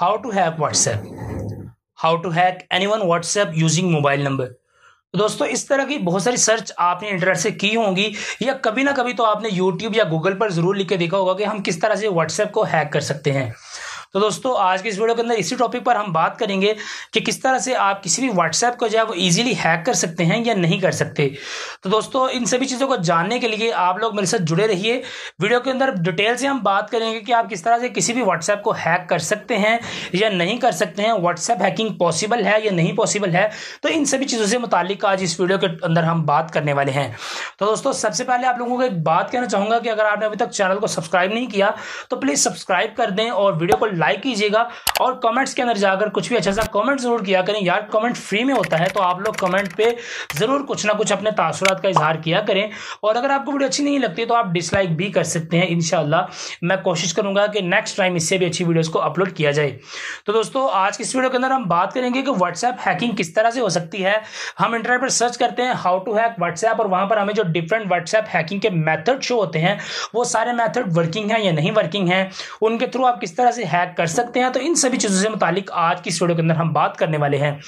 how to hack WhatsApp how to hack anyone WhatsApp using mobile number तो दोस्तों इस तरह की बहुत सारी सर्च आपने इंटरनेट से की होंगी या कभी ना कभी तो आपने यूट्यूब या गूगल पर ज़रूर लिख के देखा होगा कि हम किस तरह से व्हाट्सएप को हैक कर सकते हैं तो दोस्तों आज के इस वीडियो के अंदर इसी टॉपिक पर हम बात करेंगे कि किस तरह से आप किसी भी व्हाट्सएप को जो है वो ईजिली हैक कर सकते हैं या नहीं कर सकते तो दोस्तों इन सभी चीज़ों को जानने के लिए आप लोग मेरे साथ जुड़े रहिए वीडियो के अंदर डिटेल से हम बात करेंगे कि आप किस तरह से किसी भी व्हाट्सएप को हैक कर सकते हैं या नहीं कर सकते हैं व्हाट्सएप हैकिंग पॉसिबल है या नहीं पॉसिबल है तो इन सभी चीज़ों से मुतालिक आज इस वीडियो के अंदर हम बात करने वाले हैं तो दोस्तों सबसे पहले आप लोगों को एक बात कहना चाहूँगा कि अगर आपने अभी तक चैनल को सब्सक्राइब नहीं किया तो प्लीज़ सब्सक्राइब कर दें और वीडियो को लाइक कीजिएगा और कमेंट्स के अंदर जाकर कुछ भी अच्छा सा कमेंट जरूर किया करें यार कमेंट फ्री में होता है तो आप लोग कमेंट पे ज़रूर कुछ ना कुछ अपने तासुरात का इजहार किया करें और अगर आपको वीडियो अच्छी नहीं लगती तो आप डिसलाइक भी कर सकते हैं इन मैं कोशिश करूंगा कि नेक्स्ट टाइम इससे भी अच्छी वीडियोज़ को अपलोड किया जाए तो दोस्तों आज की इस वीडियो के अंदर हम बात करेंगे कि व्हाट्सएप हैकिंग किस तरह से हो सकती है हम इंटरनेट पर सर्च करते हैं हाउ टू हैक व्हाट्सएप और वहां पर हमें जो डिफरेंट व्हाट्सएप हैकिंग के मैथड शो होते हैं वो सारे मैथड वर्किंग है या नहीं वर्किंग है उनके थ्रू आप किस तरह से हैक अटैक कर सकते हैं तो इन सभी चीज़ों से मुतालिक आज की वीडियो के अंदर हम बात करने वाले हैं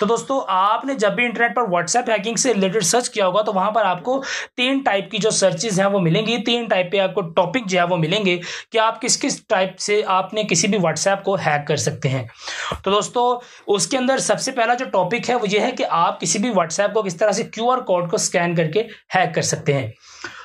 तो दोस्तों आपने जब भी इंटरनेट पर व्हाट्सएप हैकिंग से रिलेटेड सर्च किया होगा तो वहाँ पर आपको तीन टाइप की जो सर्चेज हैं वो मिलेंगी तीन टाइप पे आपको टॉपिक जो है वो मिलेंगे कि आप किस किस टाइप से आपने किसी भी व्हाट्सएप को हैक कर सकते हैं तो दोस्तों उसके अंदर सबसे पहला जो टॉपिक है वो ये है कि आप किसी भी व्हाट्सएप को किस तरह से क्यू कोड को स्कैन करके हैक कर सकते हैं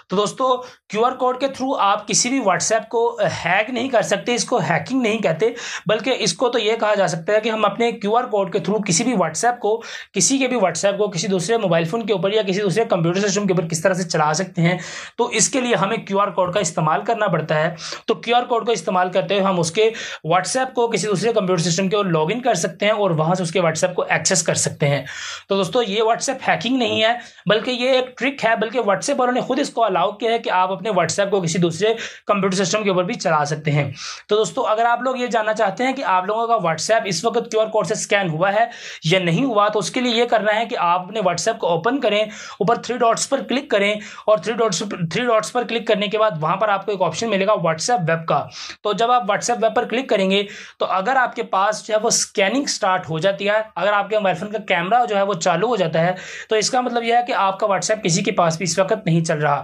तो दोस्तों क्यूआर कोड के थ्रू आप किसी भी व्हाट्सएप को हैक नहीं कर सकते इसको हैकिंग नहीं कहते बल्कि इसको तो ये कहा जा सकता है कि हम अपने क्यूआर कोड के थ्रू किसी भी व्हाट्सएप को किसी के भी व्हाट्सएप को किसी दूसरे मोबाइल फ़ोन के ऊपर या किसी दूसरे कंप्यूटर सिस्टम के ऊपर किस तरह से चला सकते हैं तो इसके लिए हमें क्यू कोड का इस्तेमाल करना पड़ता है तो क्यू कोड का इस्तेमाल करते हुए हम उसके व्हाट्सएप को किसी दूसरे कंप्यूटर सिस्टम के ऊपर लॉग कर सकते हैं और वहाँ से उसके व्हाट्सएप को एक्सेस कर सकते हैं तो दोस्तों ये व्हाट्सएप हैकिंग नहीं है बल्कि ये एक ट्रिक है बल्कि व्हाट्सएप वालों ने खुद इसको अलाउ किया है कि आप अपने व्हाट्सएप को किसी दूसरे कंप्यूटर सिस्टम के ऊपर भी चला सकते हैं तो दोस्तों अगर आप लोग ये जानना चाहते हैं कि आप लोगों का व्हाट्सएप इस वक्त क्यू कोड से स्कैन हुआ है या नहीं हुआ तो उसके लिए ये करना है कि आप अपने व्हाट्सएप को ओपन करें ऊपर थ्री डॉट्स पर क्लिक करें और थ्री डॉट्स थ्री डॉट्स पर क्लिक करने के बाद वहां पर आपको एक ऑप्शन मिलेगा व्हाट्सएप वेब का तो जब आप व्हाट्सएप वेब पर क्लिक करेंगे तो अगर आपके पास जो है वो स्कैनिंग स्टार्ट हो जाती है अगर आपके मोबाइल फ़ोन का कैमरा जो है वो चालू हो जाता है तो इसका मतलब यह है कि आपका व्हाट्सएप किसी के पास भी इस वक्त नहीं चल रहा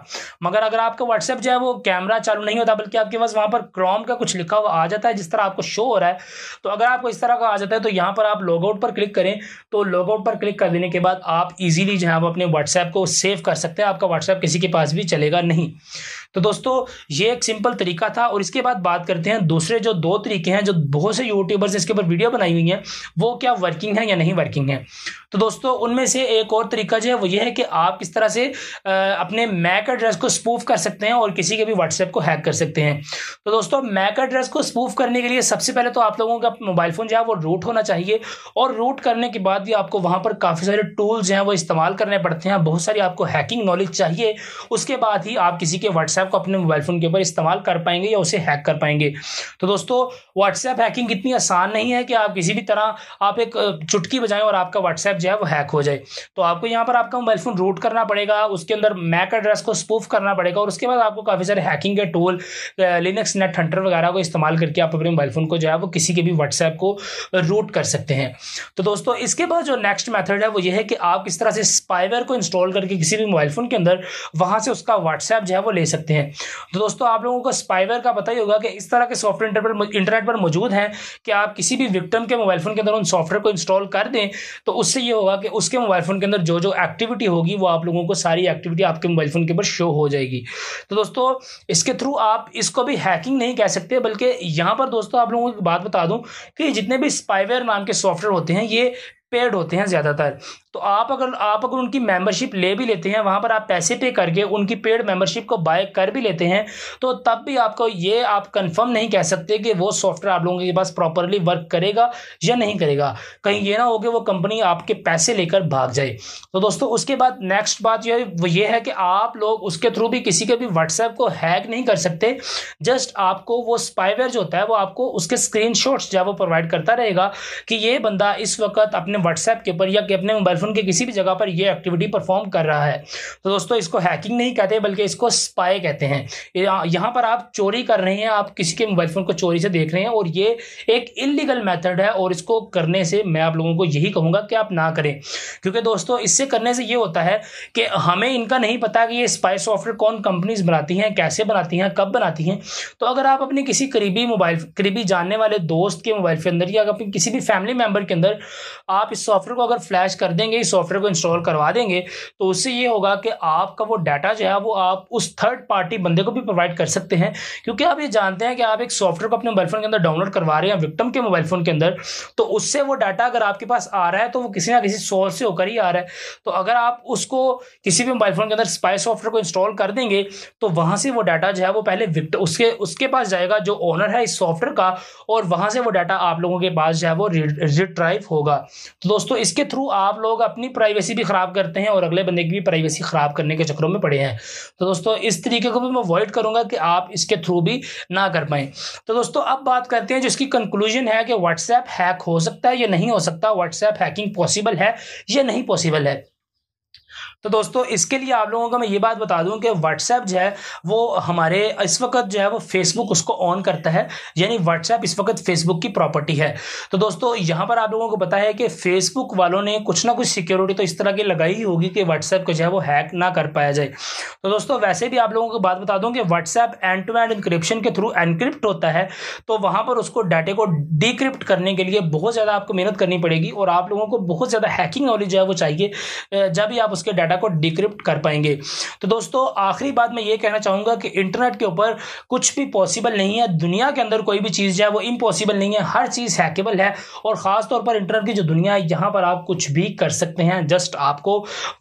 मगर अगर आपका व्हाट्सएप जो है वो कैमरा चालू नहीं होता बल्कि आपके पास वहाँ पर क्रोम का कुछ लिखा हुआ आ जाता है जिस तरह आपको शो हो रहा है तो अगर आपको इस तरह का आ जाता है तो यहाँ पर आप लॉगआउट पर क्लिक करें तो लॉगआउट पर क्लिक कर देने के बाद आप ईजिली जो है आप अपने व्हाट्सएप को सेव कर सकते हैं आपका व्हाट्सएप किसी के पास भी चलेगा नहीं तो दोस्तों ये एक सिंपल तरीका था और इसके बाद बात करते हैं दूसरे जो दो तरीके हैं जो बहुत से यूट्यूबर्स इसके ऊपर वीडियो बनाई हुई हैं वो क्या वर्किंग है या नहीं वर्किंग है तो दोस्तों उनमें से एक और तरीका जो है वो ये है कि आप किस तरह से अपने मैक एड्रेस को स्पूफ कर सकते हैं और किसी के भी व्हाट्सएप को हैक कर सकते हैं तो दोस्तों मैक एड्रेस को स्पूफ करने के लिए सबसे पहले तो आप लोगों का मोबाइल फ़ोन जो है वो रूट होना चाहिए और रूट करने के बाद भी आपको वहाँ पर काफ़ी सारे टूल्स हैं वो इस्तेमाल करने पड़ते हैं बहुत सारी आपको हैकिंग नॉलेज चाहिए उसके बाद ही आप किसी के व्हाट्सएप को अपने मोबाइल फ़ोन के ऊपर इस्तेमाल कर पाएंगे या उसे हैक कर पाएंगे तो दोस्तों व्हाट्सएप हैकिंग इतनी आसान नहीं है कि आप किसी भी तरह आप एक चुटकी बजाएं और आपका व्हाट्सएप जो है वो हैक हो जाए तो आपको यहाँ पर आपका मोबाइल फ़ोन रूट करना पड़ेगा उसके अंदर मैक एड्रेस को स्पूफ करना पड़ेगा और उसके बाद आपको काफ़ी सारे हैकिंग के टूल लिनक्स नेट हंटर वगैरह को इस्तेमाल करके आप अपने मोबाइल फ़ोन को जो है वो किसी के भी व्हाट्सएप को रूट कर सकते हैं तो दोस्तों इसके बाद जो नेक्स्ट मैथड है वो ये है कि आप किस तरह से स्पाइवर को इंस्टॉल करके किसी भी मोबाइल फ़ोन के अंदर वहाँ से उसका व्हाट्सएप जो है वो ले सकते हैं तो दोस्तों आप लोगों को स्पाइवर का पता ही होगा कि इस तरह के सॉफ्टवेयर इंटरनेट इंटरनेट पर मौजूद हैं कि आप किसी भी विक्टम के मोबाइल फ़ोन के अंदर उन सॉफ्टवेयर को इंस्टॉल कर दें तो उससे ये होगा कि उसके मोबाइल फ़ोन के अंदर जो जो एक्टिविटी होगी वो आप लोगों को सारी एक्टिविटी आपके मोबाइल फ़ोन के ऊपर शो हो जाएगी तो दोस्तों इसके थ्रू आप इसको भी हैकिंग नहीं कह सकते बल्कि यहाँ पर दोस्तों आप लोगों को बात बता दूँ कि जितने भी स्पाइवेयर नाम के सॉफ्टवेयर होते हैं ये पेड होते हैं ज़्यादातर तो आप अगर आप अगर उनकी मेंबरशिप ले भी लेते हैं वहाँ पर आप पैसे पे करके उनकी पेड मेंबरशिप को बाय कर भी लेते हैं तो तब भी आपको ये आप कंफर्म नहीं कह सकते कि वो सॉफ्टवेयर आप लोगों के पास प्रॉपरली वर्क करेगा या नहीं करेगा कहीं ये ना हो कि वो कंपनी आपके पैसे लेकर भाग जाए तो दोस्तों उसके बाद नेक्स्ट बात जो है वो ये है कि आप लोग उसके थ्रू भी किसी के भी व्हाट्सएप को हैक नहीं कर सकते जस्ट आपको वो स्पाइवेयर जो होता है वो आपको उसके स्क्रीन शॉट्स जो वो प्रोवाइड करता रहेगा कि ये बंदा इस वक्त अपने व्हाट्सएप के ऊपर या अपने मोबाइल आईफोन के किसी भी जगह पर यह एक्टिविटी परफॉर्म कर रहा है तो दोस्तों इसको हैकिंग नहीं कहते बल्कि इसको स्पाई कहते हैं यहाँ पर आप चोरी कर रहे हैं आप किसी के मोबाइल फ़ोन को चोरी से देख रहे हैं और ये एक इलीगल मेथड है और इसको करने से मैं आप लोगों को यही कहूँगा कि आप ना करें क्योंकि दोस्तों इससे करने से ये होता है कि हमें इनका नहीं पता कि ये स्पाई सॉफ्टवेयर कौन कंपनीज़ बनाती हैं कैसे बनाती हैं कब बनाती हैं तो अगर आप अपने किसी करीबी मोबाइल करीबी जानने वाले दोस्त के मोबाइल के अंदर या अपने किसी भी फैमिली मेंबर के अंदर आप इस सॉफ्टवेयर को अगर फ्लैश कर देंगे देंगे इस सॉफ्टवेयर को इंस्टॉल करवा देंगे तो उससे ये होगा कि आपका वो डाटा जो है वो आप उस थर्ड पार्टी बंदे को भी प्रोवाइड कर सकते हैं क्योंकि आप ये जानते हैं कि आप एक सॉफ्टवेयर को अपने मोबाइल फ़ोन के अंदर डाउनलोड करवा रहे हैं विक्टम के मोबाइल फ़ोन के अंदर तो उससे वो डाटा अगर आपके पास आ रहा है तो वो किसी ना किसी सोर्स से होकर ही आ रहा है तो अगर आप उसको किसी भी मोबाइल फ़ोन के अंदर स्पाई सॉफ्टवेयर को इंस्टॉल कर देंगे तो वहां से वो डाटा जो है वो पहले विक्ट उसके उसके पास जाएगा जो ओनर है इस सॉफ्टवेयर का और वहां से वो डाटा आप लोगों के पास जो है वो रिट्राइव होगा तो दोस्तों इसके थ्रू आप लोग अपनी प्राइवेसी भी ख़राब करते हैं और अगले बंदे की भी प्राइवेसी ख़राब करने के चक्करों में पड़े हैं तो दोस्तों इस तरीके को भी मैं अवॉइड करूँगा कि आप इसके थ्रू भी ना कर पाएँ तो दोस्तों अब बात करते हैं जिसकी कंक्लूजन है कि व्हाट्सएप हैक हो सकता है या नहीं हो सकता व्हाट्सएप हैकिंग पॉसिबल है या नहीं पॉसिबल है तो दोस्तों इसके लिए आप लोगों को मैं ये बात बता दूं कि व्हाट्सएप जो है वो हमारे इस वक्त जो है वो फेसबुक उसको ऑन करता है यानी व्हाट्सएप इस वक्त फेसबुक की प्रॉपर्टी है तो दोस्तों यहाँ पर आप लोगों को पता है कि फेसबुक वालों ने कुछ ना कुछ सिक्योरिटी तो इस तरह की लगाई ही होगी कि व्हाट्सएप को जो है वो हैक ना कर पाया जाए तो दोस्तों वैसे भी आप लोगों को बात बता दूँ कि WhatsApp end to end encryption के थ्रू एनक्रिप्ट होता है तो वहाँ पर उसको डाटे को डिक्रिप्ट करने के लिए बहुत ज़्यादा आपको मेहनत करनी पड़ेगी और आप लोगों को बहुत ज़्यादा हैकिंग नॉलेज जो है वो चाहिए जब भी आप उसके डाटा डाटा को डिक्रिप्ट कर पाएंगे तो दोस्तों आखिरी बात मैं ये कहना चाहूंगा कि इंटरनेट के ऊपर कुछ भी पॉसिबल नहीं है दुनिया के अंदर कोई भी चीज़ जो है वो इम्पॉसिबल नहीं है हर चीज़ हैकेबल है और ख़ासतौर पर इंटरनेट की जो दुनिया है यहाँ पर आप कुछ भी कर सकते हैं जस्ट आपको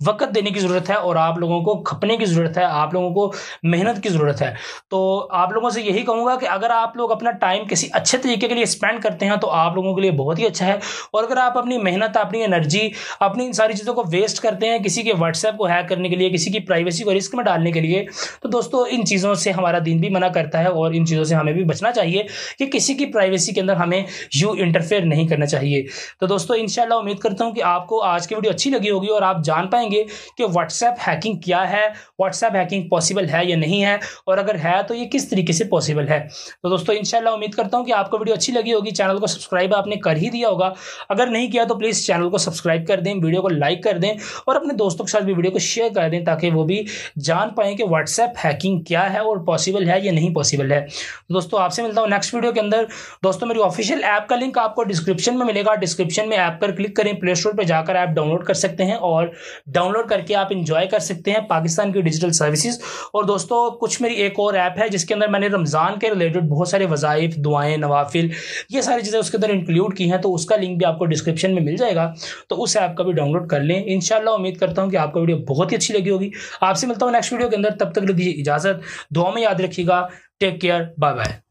वक्त देने की ज़रूरत है और आप लोगों को खपने की ज़रूरत है आप लोगों को मेहनत की ज़रूरत है तो आप लोगों से यही कहूँगा कि अगर आप लोग अपना टाइम किसी अच्छे तरीके के लिए स्पेंड करते हैं तो आप लोगों के लिए बहुत ही अच्छा है और अगर आप अपनी मेहनत अपनी एनर्जी अपनी इन सारी चीज़ों को वेस्ट करते हैं किसी के व्हाट्सएप व्हाट्सएप को हैक करने के लिए किसी की प्राइवेसी को रिस्क में डालने के लिए तो दोस्तों इन चीज़ों से हमारा दिन भी मना करता है और इन चीज़ों से हमें भी बचना चाहिए कि किसी की प्राइवेसी के अंदर हमें यू इंटरफेयर नहीं करना चाहिए तो दोस्तों इन उम्मीद करता हूँ कि आपको आज की वीडियो अच्छी लगी होगी और आप जान पाएंगे कि व्हाट्सएप हैकिंग क्या है व्हाट्सएप हैकिंग पॉसिबल है या नहीं है और अगर है तो ये किस तरीके से पॉसिबल है तो दोस्तों इन उम्मीद करता हूँ कि आपको वीडियो अच्छी लगी होगी चैनल को सब्सक्राइब आपने कर ही दिया होगा अगर नहीं किया तो प्लीज़ चैनल को सब्सक्राइब कर दें वीडियो को लाइक कर दें और अपने दोस्तों के साथ अपनी वीडियो को शेयर कर दें ताकि वो भी जान पाएँ कि व्हाट्सएप हैकिंग क्या है और पॉसिबल है या नहीं पॉसिबल है तो दोस्तों आपसे मिलता हूँ नेक्स्ट वीडियो के अंदर दोस्तों मेरी ऑफिशियल ऐप का लिंक आपको डिस्क्रिप्शन में मिलेगा डिस्क्रिप्शन में ऐप पर क्लिक करें प्ले स्टोर पर जाकर ऐप डाउनलोड कर सकते हैं और डाउनलोड करके आप इंजॉय कर सकते हैं पाकिस्तान की डिजिटल सर्विसेज और दोस्तों कुछ मेरी एक और ऐप है जिसके अंदर मैंने रमज़ान के रिलेटेड बहुत सारे वज़ाइफ दुआएं नवाफिल ये सारी चीज़ें उसके अंदर इंक्लूड की हैं तो उसका लिंक भी आपको डिस्क्रिप्शन में मिल जाएगा तो उस ऐप का भी डाउनलोड कर लें इनशाला उम्मीद करता हूँ कि आपको वीडियो बहुत ही अच्छी लगी होगी आपसे मिलता हूँ नेक्स्ट वीडियो के अंदर तब तक दीजिए इजाज़त दुआ में याद रखिएगा टेक केयर बाय बाय